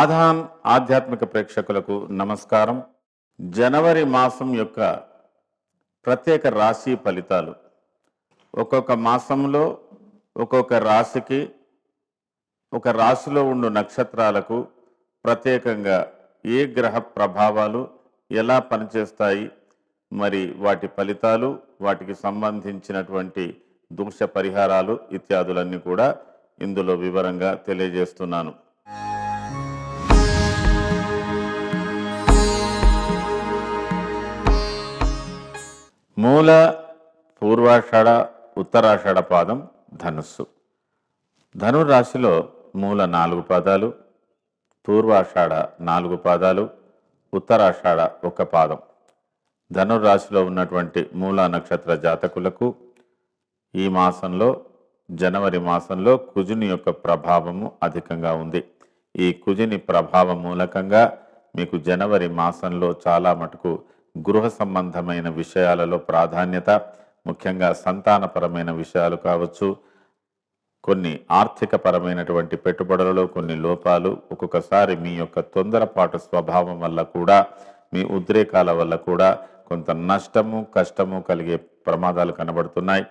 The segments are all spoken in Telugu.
ఆధాన్ ఆధ్యాత్మిక ప్రేక్షకులకు నమస్కారం జనవరి మాసం యొక్క ప్రత్యేక రాశి ఫలితాలు ఒక్కొక్క మాసంలో ఒక్కొక్క రాశికి ఒక రాశిలో ఉండు నక్షత్రాలకు ప్రత్యేకంగా ఏ గ్రహ ప్రభావాలు ఎలా పనిచేస్తాయి మరి వాటి ఫలితాలు వాటికి సంబంధించినటువంటి దోష పరిహారాలు ఇత్యాదులన్నీ కూడా ఇందులో వివరంగా తెలియజేస్తున్నాను మూల పూర్వాషాఢ ఉత్తరాషాఢ పాదం ధనుస్సు రాశిలో మూల నాలుగు పాదాలు పూర్వాషాఢ నాలుగు పాదాలు ఉత్తరాషాఢ ఒక పాదం రాశిలో ఉన్నటువంటి మూల నక్షత్ర జాతకులకు ఈ మాసంలో జనవరి మాసంలో కుజుని యొక్క ప్రభావము అధికంగా ఉంది ఈ కుజుని ప్రభావం మూలకంగా మీకు జనవరి మాసంలో చాలా మటుకు గృహ సంబంధమైన విషయాలలో ప్రాధాన్యత ముఖ్యంగా సంతానపరమైన విషయాలు కావచ్చు కొన్ని ఆర్థిక పరమైనటువంటి పెట్టుబడులలో కొన్ని లోపాలు ఒక్కొక్కసారి మీ యొక్క తొందరపాటు స్వభావం వల్ల కూడా మీ ఉద్రేకాల వల్ల కూడా కొంత నష్టము కష్టము కలిగే ప్రమాదాలు కనబడుతున్నాయి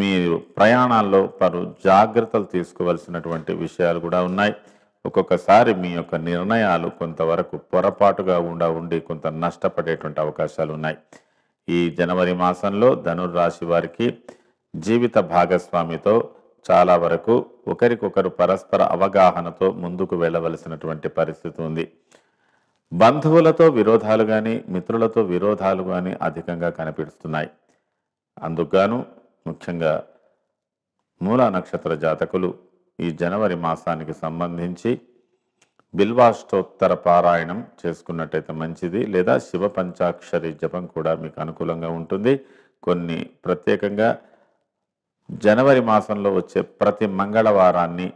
మీరు ప్రయాణాల్లో పలు జాగ్రత్తలు తీసుకోవలసినటువంటి విషయాలు కూడా ఉన్నాయి ఒక్కొక్కసారి మీ యొక్క నిర్ణయాలు కొంతవరకు పొరపాటుగా ఉండ ఉండి కొంత నష్టపడేటువంటి అవకాశాలు ఉన్నాయి ఈ జనవరి మాసంలో ధనుర్రాశి వారికి జీవిత భాగస్వామితో చాలా వరకు ఒకరికొకరు పరస్పర అవగాహనతో ముందుకు వెళ్ళవలసినటువంటి పరిస్థితి ఉంది బంధువులతో విరోధాలు కానీ మిత్రులతో విరోధాలు కానీ అధికంగా కనిపిస్తున్నాయి అందుకు ముఖ్యంగా మూలా నక్షత్ర జాతకులు ఈ జనవరి మాసానికి సంబంధించి బిల్వాష్టోత్తర పారాయణం చేసుకున్నట్టయితే మంచిది లేదా శివ పంచాక్షరి జపం కూడా మీకు అనుకూలంగా ఉంటుంది కొన్ని ప్రత్యేకంగా జనవరి మాసంలో వచ్చే ప్రతి మంగళవారాన్ని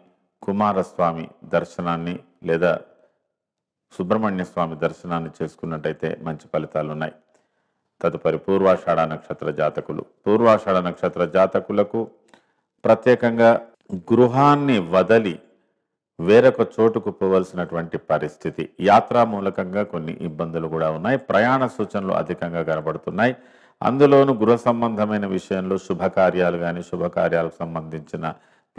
కుమారస్వామి దర్శనాన్ని లేదా సుబ్రహ్మణ్య స్వామి దర్శనాన్ని చేసుకున్నట్టయితే మంచి ఫలితాలు ఉన్నాయి తదుపరి పూర్వాషాఢ నక్షత్ర జాతకులు పూర్వాషాఢ నక్షత్ర జాతకులకు ప్రత్యేకంగా గృహాన్ని వదలి వేరొక చోటుకు పోవలసినటువంటి పరిస్థితి యాత్రా మూలకంగా కొన్ని ఇబ్బందులు కూడా ఉన్నాయి ప్రయాణ సూచనలు అధికంగా కనబడుతున్నాయి అందులోనూ గృహ సంబంధమైన విషయంలో శుభకార్యాలు కానీ శుభకార్యాలకు సంబంధించిన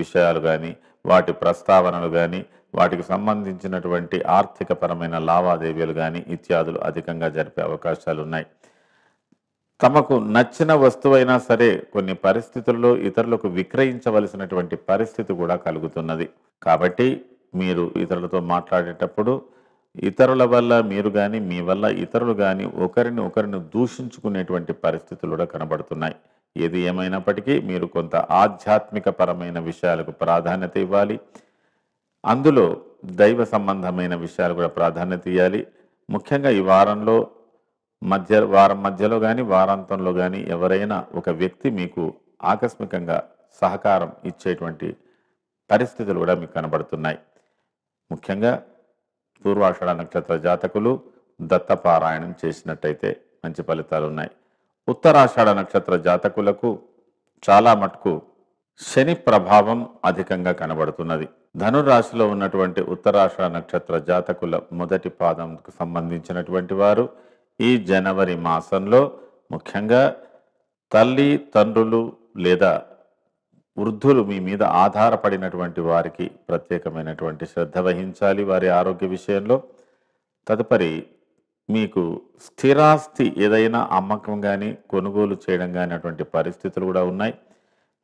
విషయాలు కానీ వాటి ప్రస్తావనలు కానీ వాటికి సంబంధించినటువంటి ఆర్థికపరమైన లావాదేవీలు కానీ ఇత్యాదులు అధికంగా జరిపే అవకాశాలు ఉన్నాయి తమకు నచ్చిన వస్తువైనా సరే కొన్ని పరిస్థితుల్లో ఇతరులకు విక్రయించవలసినటువంటి పరిస్థితి కూడా కలుగుతున్నది కాబట్టి మీరు ఇతరులతో మాట్లాడేటప్పుడు ఇతరుల వల్ల మీరు కానీ మీ వల్ల ఇతరులు కానీ ఒకరిని ఒకరిని దూషించుకునేటువంటి పరిస్థితులు కూడా కనబడుతున్నాయి ఏది ఏమైనప్పటికీ మీరు కొంత ఆధ్యాత్మిక పరమైన విషయాలకు ప్రాధాన్యత ఇవ్వాలి అందులో దైవ సంబంధమైన విషయాలు కూడా ప్రాధాన్యత ఇవ్వాలి ముఖ్యంగా ఈ వారంలో మధ్య వారం మధ్యలో కానీ వారాంతంలో కానీ ఎవరైనా ఒక వ్యక్తి మీకు ఆకస్మికంగా సహకారం ఇచ్చేటువంటి పరిస్థితులు కూడా మీకు కనబడుతున్నాయి ముఖ్యంగా పూర్వాషాఢ నక్షత్ర జాతకులు దత్తపారాయణం చేసినట్టయితే మంచి ఫలితాలు ఉన్నాయి ఉత్తరాషాఢ నక్షత్ర జాతకులకు చాలా మటుకు శని ప్రభావం అధికంగా కనబడుతున్నది ధనురాశిలో ఉన్నటువంటి ఉత్తరాషాఢ నక్షత్ర జాతకుల మొదటి పాదంకు సంబంధించినటువంటి వారు ఈ జనవరి మాసంలో ముఖ్యంగా తల్లి తండ్రులు లేదా వృద్ధులు మీ మీద ఆధారపడినటువంటి వారికి ప్రత్యేకమైనటువంటి శ్రద్ధ వహించాలి వారి ఆరోగ్య విషయంలో తదుపరి మీకు స్థిరాస్తి ఏదైనా అమ్మకం కానీ కొనుగోలు చేయడం కానీ అటువంటి పరిస్థితులు కూడా ఉన్నాయి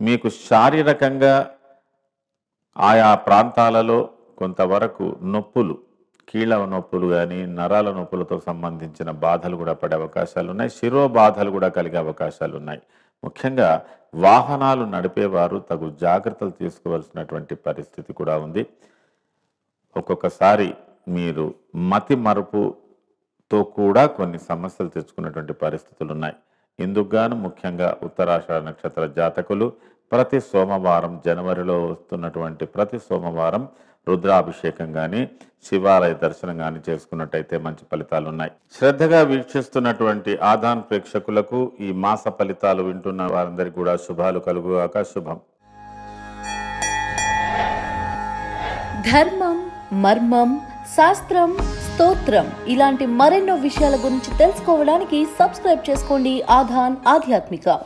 మీకు శారీరకంగా ఆయా ప్రాంతాలలో కొంతవరకు నొప్పులు కీళ్ళ నొప్పులు కానీ నరాల నొప్పులతో సంబంధించిన బాధలు కూడా పడే అవకాశాలు ఉన్నాయి శిరో బాధలు కూడా కలిగే అవకాశాలు ఉన్నాయి ముఖ్యంగా వాహనాలు నడిపేవారు తగు జాగ్రత్తలు తీసుకోవాల్సినటువంటి పరిస్థితి కూడా ఉంది ఒక్కొక్కసారి మీరు మతి మరుపుతో కూడా కొన్ని సమస్యలు తెచ్చుకున్నటువంటి పరిస్థితులు ఉన్నాయి ఇందుకుగాను ముఖ్యంగా ఉత్తరాషాఢ నక్షత్ర జాతకులు ప్రతి సోమవారం జనవరిలో వస్తున్నటువంటి ప్రతి సోమవారం రుద్రాభిషేకం కానీ శివాలయ దర్శనం కానీ చేసుకున్నట్టయితే మంచి ఫలితాలు ఉన్నాయి శ్రద్ధగా వీక్షిస్తున్నటువంటి ఆదాన్ ప్రేక్షకులకు ఈ మాస ఫలితాలు వింటున్న వారందరికీ కూడా శుభాలు కలుగుగాక శుభం ధర్మం మర్మం శాస్త్రం స్తోత్రం ఇలాంటి మరెన్నో విషయాల గురించి తెలుసుకోవడానికి సబ్స్క్రైబ్ చేసుకోండి ఆధాన్ ఆధ్యాత్మిక